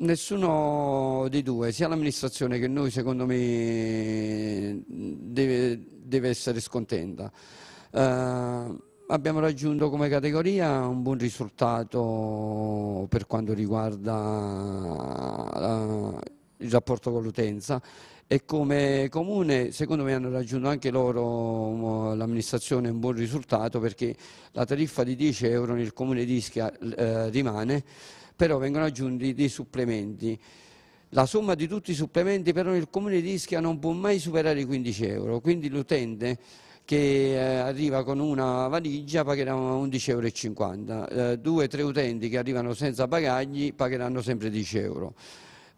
Nessuno dei due, sia l'amministrazione che noi secondo me deve, deve essere scontenta. Eh, abbiamo raggiunto come categoria un buon risultato per quanto riguarda eh, il rapporto con l'utenza e come comune secondo me hanno raggiunto anche loro eh, l'amministrazione un buon risultato perché la tariffa di 10 euro nel comune di Ischia eh, rimane però vengono aggiunti dei supplementi. La somma di tutti i supplementi però nel comune di Ischia non può mai superare i 15 euro, quindi l'utente che eh, arriva con una valigia pagherà 11,50 euro, eh, due o tre utenti che arrivano senza bagagli pagheranno sempre 10 euro.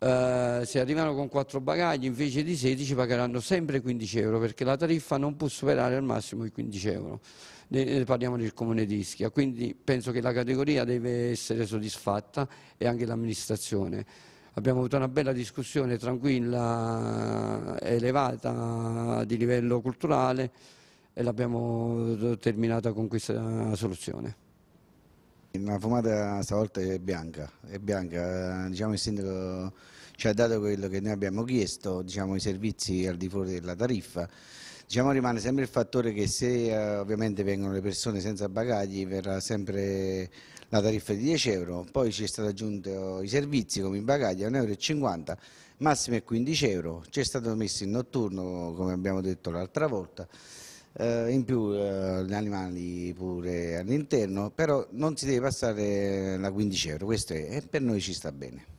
Eh, se arrivano con 4 bagagli invece di 16 pagheranno sempre 15 euro perché la tariffa non può superare al massimo i 15 euro. Ne, ne parliamo del comune di Ischia, quindi penso che la categoria deve essere soddisfatta e anche l'amministrazione. Abbiamo avuto una bella discussione tranquilla, elevata di livello culturale e l'abbiamo terminata con questa soluzione. La fumata stavolta è bianca, è bianca. Diciamo, il sindaco ci ha dato quello che noi abbiamo chiesto, diciamo, i servizi al di fuori della tariffa. Diciamo, rimane sempre il fattore che se eh, ovviamente vengono le persone senza bagagli verrà sempre la tariffa di 10 euro, poi ci è stato aggiunto i servizi come i bagagli a 1,50 euro, massimo è 15 euro, ci è stato messo in notturno come abbiamo detto l'altra volta eh, in più eh, gli animali pure all'interno, però non si deve passare la 15 euro, questo è, per noi ci sta bene.